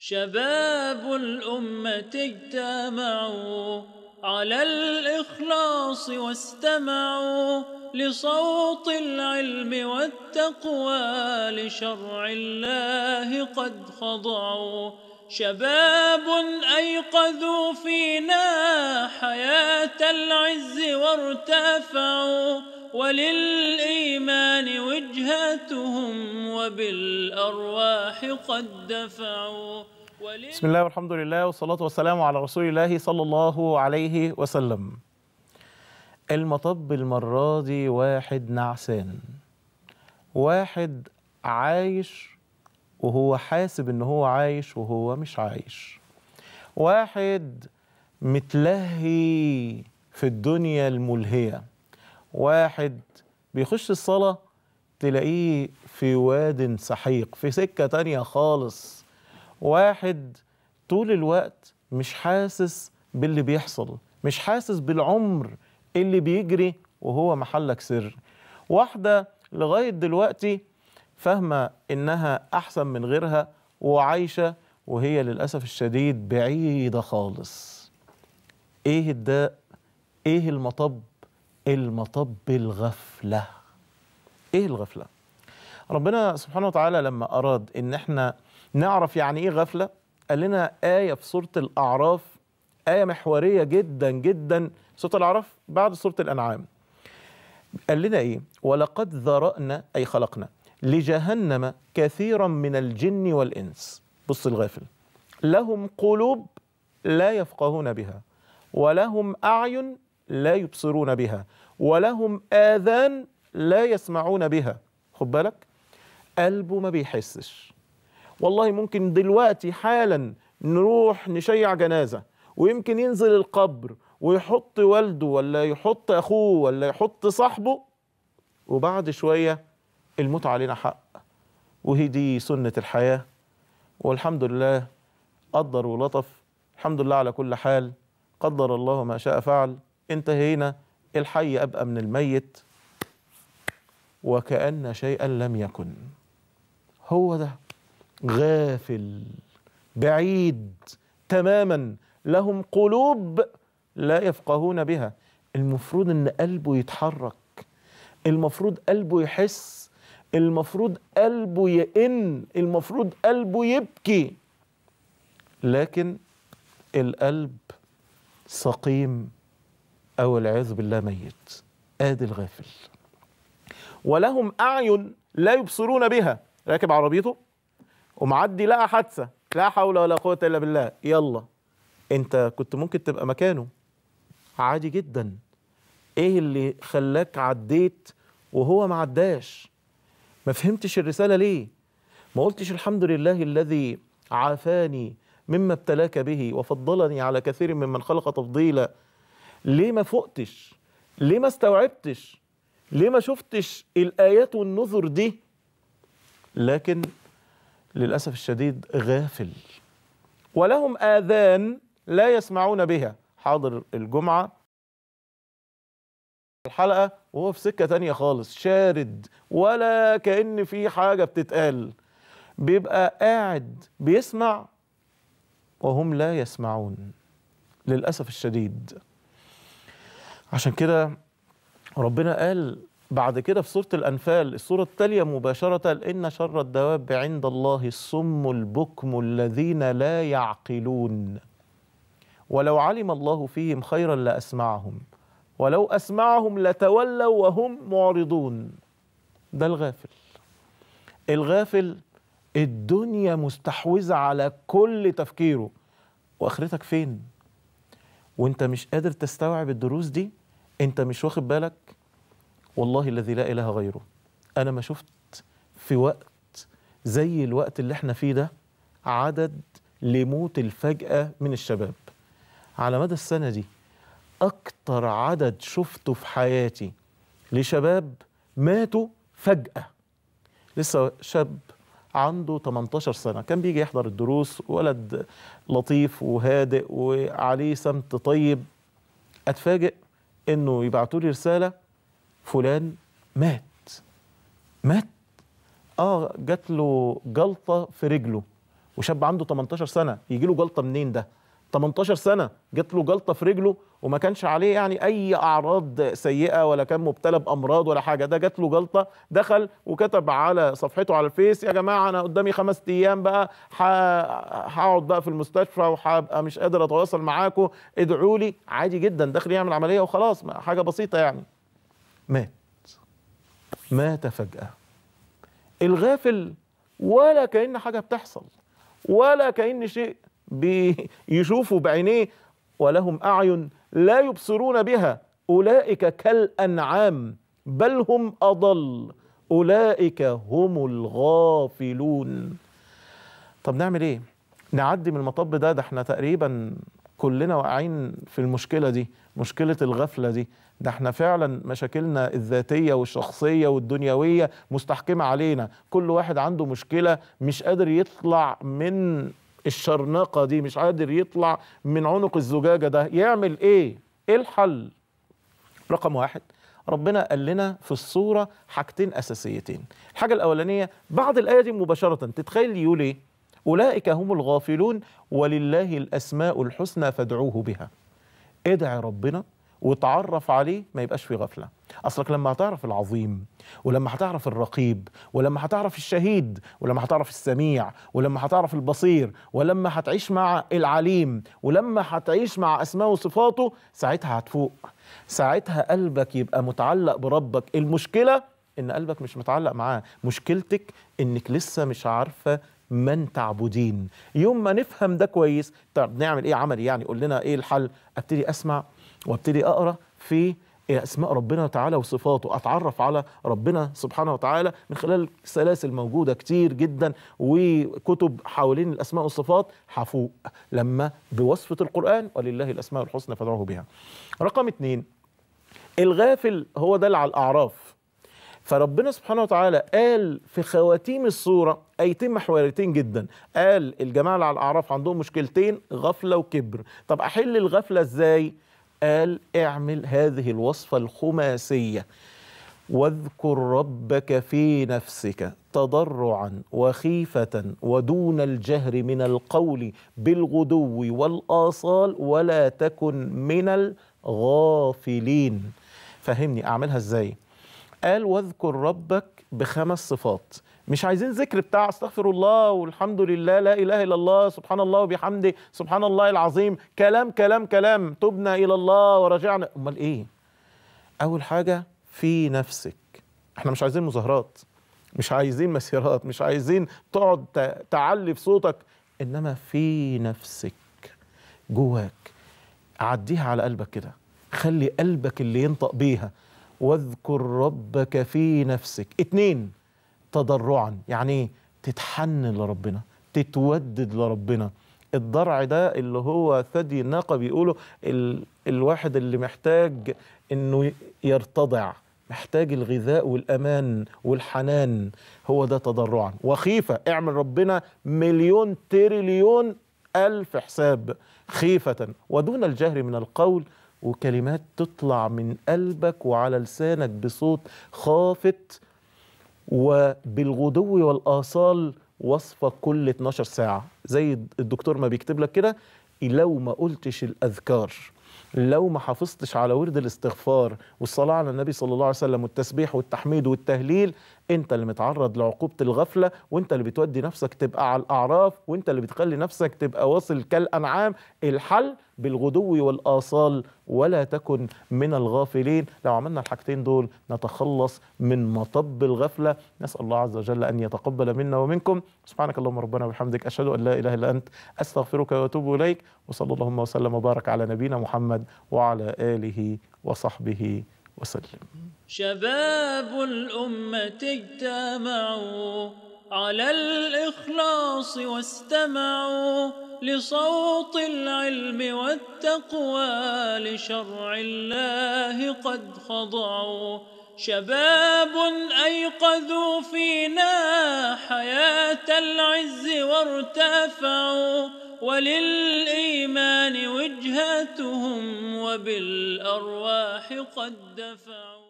شباب الأمة اجتمعوا على الإخلاص واستمعوا لصوت العلم والتقوى لشرع الله قد خضعوا شباب أيقظوا فينا حياة العز وارتفعوا ولله وبالأرواح قد دفعوا بسم الله والحمد لله والصلاة والسلام على رسول الله صلى الله عليه وسلم المطب المرة دي واحد نعسان واحد عايش وهو حاسب ان هو عايش وهو مش عايش واحد متلهي في الدنيا الملهية واحد بيخش الصلاة تلاقيه في واد سحيق في سكة تانية خالص واحد طول الوقت مش حاسس باللي بيحصل مش حاسس بالعمر اللي بيجري وهو محلك سر واحدة لغاية دلوقتي فاهمة إنها أحسن من غيرها وعايشة وهي للأسف الشديد بعيدة خالص إيه الداء؟ إيه المطب؟ المطب الغفلة ايه الغفله ربنا سبحانه وتعالى لما اراد ان احنا نعرف يعني ايه غفله قال لنا ايه في سوره الاعراف ايه محوريه جدا جدا سوره الاعراف بعد سوره الانعام قال لنا ايه ولقد ذرانا اي خلقنا لجهنم كثيرا من الجن والانس بص الغافل لهم قلوب لا يفقهون بها ولهم اعين لا يبصرون بها ولهم اذان لا يسمعون بها خد بالك قلبه ما بيحسش والله ممكن دلوقتي حالا نروح نشيع جنازة ويمكن ينزل القبر ويحط والده ولا يحط أخوه ولا يحط صاحبه وبعد شوية الموت علينا حق وهي دي سنة الحياة والحمد لله قدر ولطف الحمد لله على كل حال قدر الله ما شاء فعل انتهينا الحي أبقى من الميت وكأن شيئا لم يكن هو ده غافل بعيد تماما لهم قلوب لا يفقهون بها المفروض ان قلبه يتحرك المفروض قلبه يحس المفروض قلبه يئن المفروض قلبه يبكي لكن القلب سقيم او العياذ بالله ميت ادي الغافل ولهم أعين لا يبصرون بها راكب عربيته ومعدي لقى حادثة لا حول ولا قوة إلا بالله يلا أنت كنت ممكن تبقى مكانه عادي جدا إيه اللي خلاك عديت وهو ما عداش ما فهمتش الرسالة ليه ما قلتش الحمد لله الذي عافاني مما ابتلاك به وفضلني على كثير ممن خلق تفضيلا ليه ما فقتش ليه ما استوعبتش ليه ما شفتش الآيات والنذر دي لكن للأسف الشديد غافل ولهم آذان لا يسمعون بها حاضر الجمعة الحلقة وهو في سكة تانية خالص شارد ولا كأن في حاجة بتتقال بيبقى قاعد بيسمع وهم لا يسمعون للأسف الشديد عشان كده ربنا قال بعد كده في سورة الأنفال السورة التالية مباشرة إن شر الدواب عند الله الصم البكم الذين لا يعقلون ولو علم الله فيهم خيرا لأسمعهم ولو أسمعهم لتولوا وهم معرضون ده الغافل الغافل الدنيا مستحوذة على كل تفكيره وآخرتك فين؟ وانت مش قادر تستوعب الدروس دي انت مش واخد بالك والله الذي لا إله غيره أنا ما شفت في وقت زي الوقت اللي احنا فيه ده عدد لموت الفجأة من الشباب على مدى السنة دي أكتر عدد شفته في حياتي لشباب ماتوا فجأة لسه شاب عنده 18 سنة كان بيجي يحضر الدروس ولد لطيف وهادئ وعليه سمت طيب أتفاجئ إنه يبعتولي رسالة فلان مات مات اه جات له جلطه في رجله وشاب عنده 18 سنه يجي له جلطه منين ده 18 سنه جات له جلطه في رجله وما كانش عليه يعني اي اعراض سيئه ولا كان مبتلى بامراض ولا حاجه ده جات له جلطه دخل وكتب على صفحته على الفيس يا جماعه انا قدامي خمس ايام بقى هقعد بقى في المستشفى وهبقى مش قادر اتواصل معاكم ادعوا لي عادي جدا داخل يعمل عمليه وخلاص حاجه بسيطه يعني مات مات فجأة الغافل ولا كأن حاجة بتحصل ولا كأن شيء بيشوفوا بعينيه ولهم أعين لا يبصرون بها أولئك كالأنعام بل هم أضل أولئك هم الغافلون طب نعمل إيه؟ نعدي من المطب ده ده احنا تقريبا كلنا واقعين في المشكلة دي مشكلة الغفلة دي ده احنا فعلا مشاكلنا الذاتيه والشخصيه والدنيويه مستحكمه علينا كل واحد عنده مشكله مش قادر يطلع من الشرنقه دي مش قادر يطلع من عنق الزجاجه ده يعمل ايه ايه الحل رقم واحد ربنا قال لنا في الصوره حاجتين اساسيتين الحاجه الاولانيه بعد الايه دي مباشره تتخيل يقول ايه اولئك هم الغافلون ولله الاسماء الحسنى فادعوه بها ادعي ربنا وتعرف عليه ما يبقاش في غفله اصلك لما هتعرف العظيم ولما هتعرف الرقيب ولما هتعرف الشهيد ولما هتعرف السميع ولما هتعرف البصير ولما هتعيش مع العليم ولما هتعيش مع اسماء وصفاته ساعتها هتفوق ساعتها قلبك يبقى متعلق بربك المشكله ان قلبك مش متعلق معاه مشكلتك انك لسه مش عارفه من تعبدين يوم ما نفهم ده كويس طب نعمل ايه عملي يعني قول لنا ايه الحل ابتدي اسمع وابتدي اقرا في اسماء ربنا تعالى وصفاته اتعرف على ربنا سبحانه وتعالى من خلال سلاسل موجوده كتير جدا وكتب حوالين الاسماء والصفات حفوق لما بوصفه القران ولله الاسماء الحسنى فادعوه بها رقم اثنين الغافل هو دلع الاعراف فربنا سبحانه وتعالى قال في خواتيم الصوره ايتين محوريتين جدا قال الجماعه على الاعراف عندهم مشكلتين غفله وكبر طب احل الغفله ازاي قال اعمل هذه الوصفة الخماسية واذكر ربك في نفسك تضرعا وخيفة ودون الجهر من القول بالغدو والآصال ولا تكن من الغافلين فهمني أعملها إزاي قال واذكر ربك بخمس صفات مش عايزين ذكر بتاع استغفر الله والحمد لله لا اله الا الله سبحان الله وبحمده سبحان الله العظيم كلام كلام كلام تبنا الى الله ورجعنا امال ايه اول حاجه في نفسك احنا مش عايزين مظاهرات مش عايزين مسيرات مش عايزين تقعد تعلي في صوتك انما في نفسك جواك عديها على قلبك كده خلي قلبك اللي ينطق بيها واذكر ربك في نفسك اتنين تضرعا يعني تتحنن لربنا تتودد لربنا الضرع ده اللي هو ثدي الناقه بيقولوا ال... الواحد اللي محتاج انه يرتضع محتاج الغذاء والامان والحنان هو ده تضرعا وخيفه اعمل ربنا مليون تريليون الف حساب خيفه ودون الجهر من القول وكلمات تطلع من قلبك وعلى لسانك بصوت خافت وبالغدو والآصال وصفة كل 12 ساعة زي الدكتور ما بيكتب لك كده لو ما قلتش الأذكار لو ما حافظتش على ورد الاستغفار والصلاة على النبي صلى الله عليه وسلم والتسبيح والتحميد والتهليل انت اللي متعرض لعقوبة الغفلة وانت اللي بتودي نفسك تبقى على الأعراف وانت اللي بتخلي نفسك تبقى واصل كالأنعام الحل بالغدو والآصال ولا تكن من الغافلين لو عملنا الحاجتين دول نتخلص من مطب الغفلة نسأل الله عز وجل أن يتقبل منا ومنكم سبحانك اللهم ربنا وبحمدك أشهد أن لا إله إلا أنت أستغفرك وأتوب إليك وصلى اللهم وسلم وبارك على نبينا محمد وعلى آله وصحبه وسلم شباب الأمة اجتمعوا على الإخلاص واستمعوا لصوت العلم والتقوى لشرع الله قد خضعوا شباب أيقظوا فينا حياة العز وارتفعوا وللإيمان وجهتهم وبالأرواح قد دفعوا